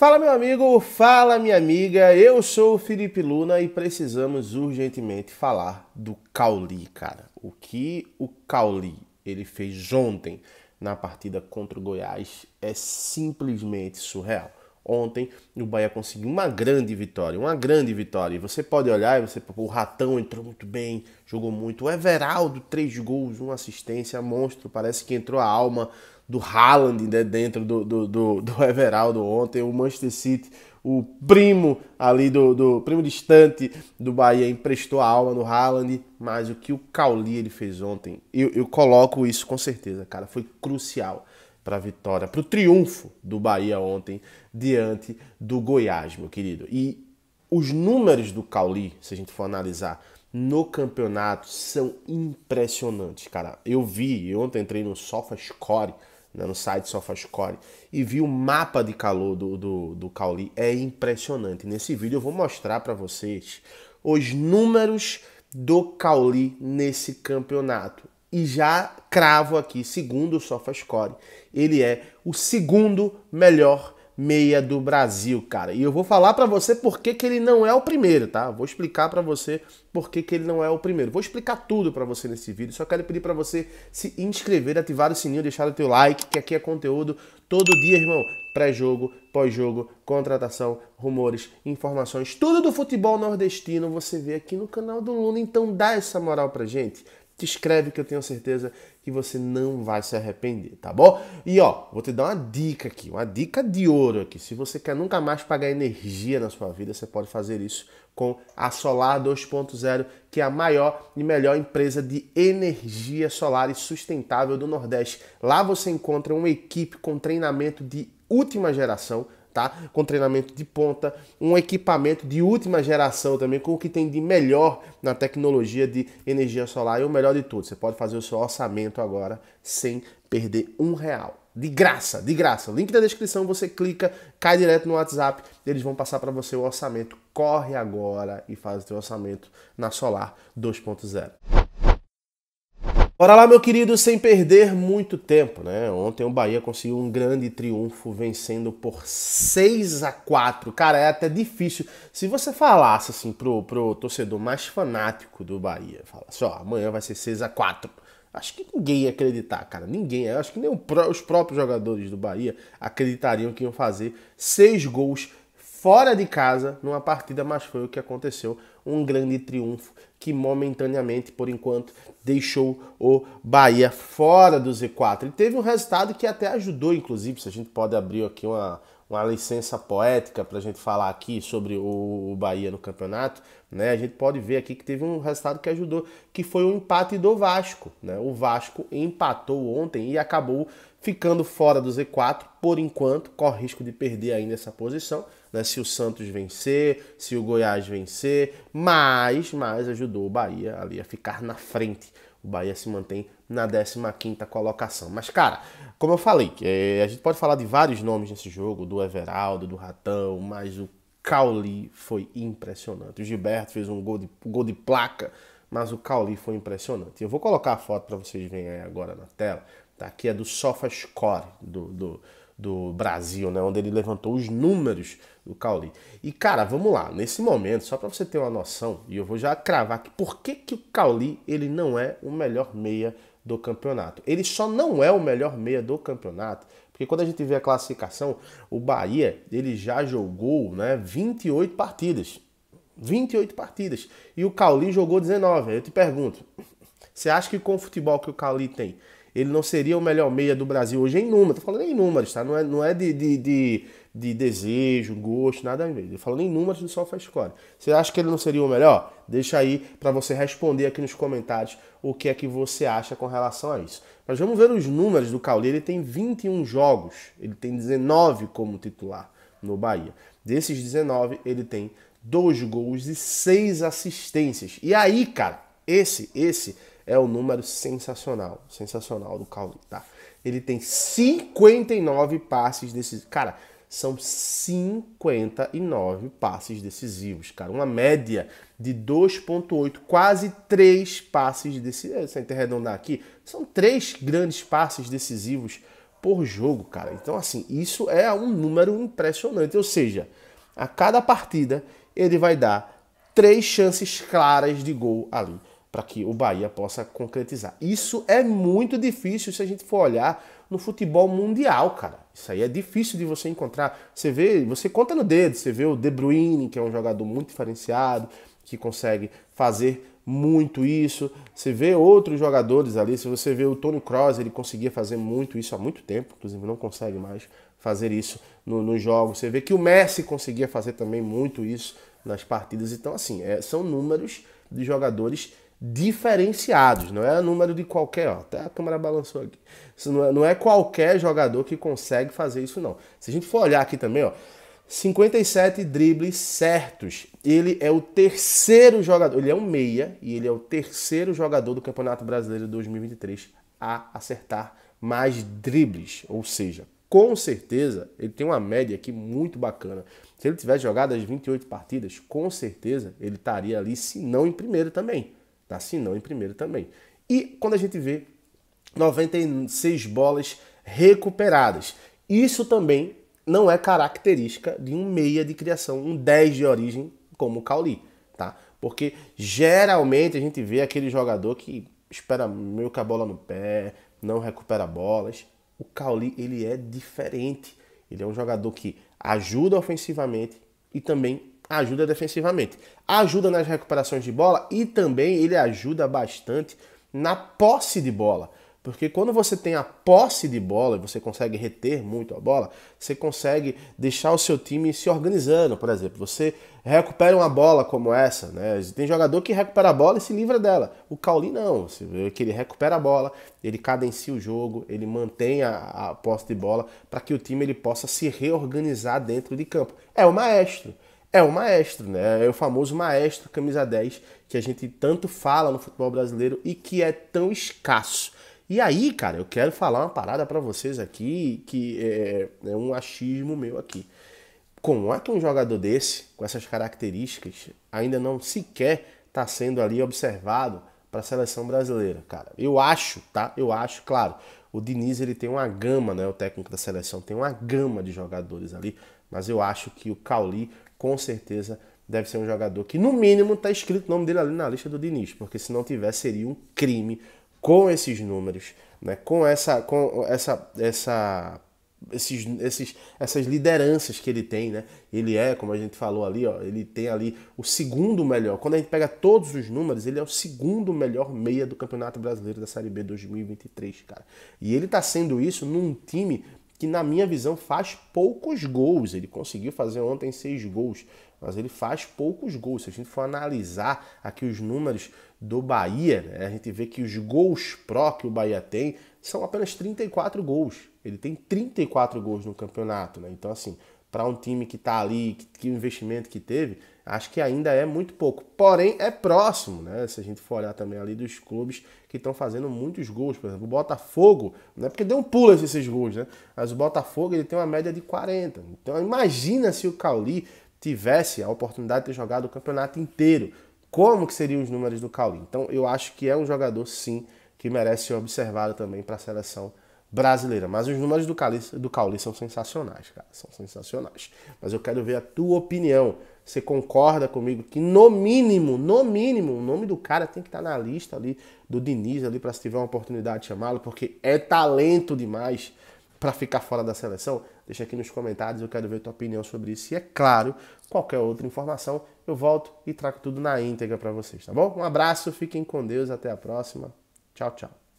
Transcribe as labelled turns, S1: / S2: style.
S1: Fala meu amigo, fala minha amiga, eu sou o Felipe Luna e precisamos urgentemente falar do Cauli, cara. O que o Cauli ele fez ontem na partida contra o Goiás é simplesmente surreal. Ontem o Bahia conseguiu uma grande vitória, uma grande vitória. E você pode olhar e você, o Ratão entrou muito bem, jogou muito. O Everaldo, três gols, uma assistência, monstro. Parece que entrou a alma do Haaland né, dentro do, do, do, do Everaldo ontem, o Manchester City o primo ali do, do, primo distante do Bahia emprestou a alma no Haaland, mas o que o Cauli ele fez ontem, eu, eu coloco isso com certeza, cara, foi crucial para a vitória, para o triunfo do Bahia ontem diante do Goiás, meu querido. E os números do Cauli, se a gente for analisar no campeonato, são impressionantes, cara. Eu vi, eu ontem entrei no SofaScore, Score né, no site SofaScore, e vi o mapa de calor do, do, do Cauli, é impressionante. Nesse vídeo eu vou mostrar para vocês os números do Cauli nesse campeonato. E já cravo aqui, segundo o SofaScore, ele é o segundo melhor meia do Brasil, cara. E eu vou falar para você por que, que ele não é o primeiro, tá? Vou explicar para você por que, que ele não é o primeiro. Vou explicar tudo para você nesse vídeo. Só quero pedir para você se inscrever, ativar o sininho, deixar o teu like, que aqui é conteúdo todo dia, irmão. Pré-jogo, pós-jogo, contratação, rumores, informações, tudo do futebol nordestino você vê aqui no canal do Luna. Então dá essa moral pra gente te escreve que eu tenho certeza que você não vai se arrepender, tá bom? E ó, vou te dar uma dica aqui, uma dica de ouro aqui. Se você quer nunca mais pagar energia na sua vida, você pode fazer isso com a Solar 2.0, que é a maior e melhor empresa de energia solar e sustentável do Nordeste. Lá você encontra uma equipe com treinamento de última geração tá? Com treinamento de ponta, um equipamento de última geração também, com o que tem de melhor na tecnologia de energia solar e o melhor de tudo, você pode fazer o seu orçamento agora sem perder um real. De graça, de graça. Link da descrição, você clica, cai direto no WhatsApp, eles vão passar para você o orçamento. Corre agora e faz o seu orçamento na Solar 2.0. Bora lá, meu querido, sem perder muito tempo, né? Ontem o Bahia conseguiu um grande triunfo vencendo por 6 a 4. Cara, é até difícil. Se você falasse assim pro, pro torcedor mais fanático do Bahia, falasse, ó, amanhã vai ser 6 a 4. Acho que ninguém ia acreditar, cara. Ninguém. Acho que nem os próprios jogadores do Bahia acreditariam que iam fazer seis gols fora de casa numa partida, mas foi o que aconteceu. Um grande triunfo que momentaneamente, por enquanto, deixou o Bahia fora do Z4. E teve um resultado que até ajudou, inclusive, se a gente pode abrir aqui uma, uma licença poética para a gente falar aqui sobre o, Bahia no campeonato, né? A gente pode ver aqui que teve um resultado que ajudou, que foi o empate do Vasco, né? O Vasco empatou ontem e acabou ficando fora do Z4 por enquanto, corre risco de perder ainda essa posição, né? Se o Santos vencer, se o Goiás vencer, mas, mas ajudou o Bahia ali a ficar na frente o Bahia se mantém na 15ª colocação. Mas, cara, como eu falei, é, a gente pode falar de vários nomes nesse jogo, do Everaldo, do Ratão, mas o Cauli foi impressionante. O Gilberto fez um gol de, gol de placa, mas o Cauli foi impressionante. Eu vou colocar a foto para vocês verem agora na tela. Tá? Aqui é do SofaScore, do, do do Brasil, né? Onde ele levantou os números do Cauli. E, cara, vamos lá. Nesse momento, só para você ter uma noção, e eu vou já cravar que por que, que o Cauli ele não é o melhor meia do campeonato. Ele só não é o melhor meia do campeonato, porque quando a gente vê a classificação, o Bahia, ele já jogou, né, 28 partidas. 28 partidas. E o Cauli jogou 19. Eu te pergunto, você acha que com o futebol que o Cauli tem, ele não seria o melhor meia do Brasil hoje em número. Tô falando em números, tá? Não é, não é de, de, de, de desejo, gosto, nada a ver. Estou falando em números do SofaScore. Você acha que ele não seria o melhor? Deixa aí para você responder aqui nos comentários o que é que você acha com relação a isso. Mas vamos ver os números do Cauleiro. Ele tem 21 jogos, ele tem 19 como titular no Bahia. Desses 19, ele tem dois gols e seis assistências. E aí, cara, esse, esse é um número sensacional, sensacional do Cauli, tá? Ele tem 59 passes decisivos. Cara, são 59 passes decisivos, cara. Uma média de 2,8, quase 3 passes decisivos. Eh, Sem arredondar aqui, são 3 grandes passes decisivos por jogo, cara. Então, assim, isso é um número impressionante. Ou seja, a cada partida ele vai dar três chances claras de gol ali para que o Bahia possa concretizar. Isso é muito difícil se a gente for olhar no futebol mundial, cara. Isso aí é difícil de você encontrar. Você vê, você conta no dedo, você vê o De Bruyne, que é um jogador muito diferenciado, que consegue fazer muito isso. Você vê outros jogadores ali, se você vê o Tony Kroos, ele conseguia fazer muito isso há muito tempo, inclusive não consegue mais fazer isso nos no jogos. Você vê que o Messi conseguia fazer também muito isso nas partidas. Então, assim, é, são números de jogadores diferenciados, não é número de qualquer, ó, até a câmera balançou aqui. Isso não é, não é qualquer jogador que consegue fazer isso não. Se a gente for olhar aqui também, ó, 57 dribles certos. Ele é o terceiro jogador, ele é um meia e ele é o terceiro jogador do Campeonato Brasileiro de 2023 a acertar mais dribles, ou seja, com certeza ele tem uma média aqui muito bacana. Se ele tivesse jogado as 28 partidas, com certeza ele estaria ali, se não em primeiro também tá? se não em primeiro também. E quando a gente vê 96 bolas recuperadas, isso também não é característica de um meia de criação, um 10 de origem como o Cauli, tá? Porque geralmente a gente vê aquele jogador que espera meio que a bola no pé, não recupera bolas. O Cauli, ele é diferente. Ele é um jogador que ajuda ofensivamente e também ajuda defensivamente. Ajuda nas recuperações de bola e também ele ajuda bastante na posse de bola. Porque quando você tem a posse de bola, você consegue reter muito a bola, você consegue deixar o seu time se organizando, por exemplo. Você recupera uma bola como essa, né? Tem jogador que recupera a bola e se livra dela. O Cauli não, você vê que ele recupera a bola, ele cadencia o jogo, ele mantém a, a posse de bola para que o time ele possa se reorganizar dentro de campo. É o maestro. É o maestro, né? É o famoso maestro camisa 10 que a gente tanto fala no futebol brasileiro e que é tão escasso. E aí, cara, eu quero falar uma parada para vocês aqui que é, é, um achismo meu aqui. Como é que um jogador desse, com essas características, ainda não sequer está sendo ali observado para a seleção brasileira, cara? Eu acho, tá? Eu acho, claro. O Diniz ele tem uma gama, né? O técnico da seleção tem uma gama de jogadores ali, mas eu acho que o Cauli com certeza deve ser um jogador que no mínimo está escrito o nome dele ali na lista do Diniz, porque se não tiver seria um crime com esses números, né? Com essa com essa essa esses, esses, essas lideranças que ele tem, né? Ele é, como a gente falou ali, ó, ele tem ali o segundo melhor. Quando a gente pega todos os números, ele é o segundo melhor meia do Campeonato Brasileiro da Série B 2023, cara. E ele tá sendo isso num time que, na minha visão, faz poucos gols. Ele conseguiu fazer ontem seis gols, mas ele faz poucos gols. Se a gente for analisar aqui os números do Bahia, né? a gente vê que os gols pró que o Bahia tem são apenas 34 gols ele tem 34 gols no campeonato, né? Então, assim, para um time que está ali, que, que, o investimento que teve, acho que ainda é muito pouco. Porém, é próximo, né? Se a gente for olhar também ali dos clubes que estão fazendo muitos gols, por exemplo, o Botafogo, não é porque deu um pulo esses gols, né? Mas o Botafogo ele tem uma média de 40. Então, imagina se o Cauli tivesse a oportunidade de ter jogado o campeonato inteiro. Como que seriam os números do Cauli? Então, eu acho que é um jogador, sim, que merece ser observado também para a seleção brasileira. Mas os números do Cali, do Cauli são sensacionais, cara. São sensacionais. Mas eu quero ver a tua opinião. Você concorda comigo que, no mínimo, no mínimo, o nome do cara tem que estar na lista ali do Diniz ali para se tiver uma oportunidade de chamá-lo, porque é talento demais para ficar fora da seleção? Deixa aqui nos comentários, eu quero ver tua opinião sobre isso. E é claro, qualquer outra informação, eu volto e trago tudo na íntegra para vocês, tá bom? Um abraço, fiquem com Deus, até a próxima. Tchau, tchau.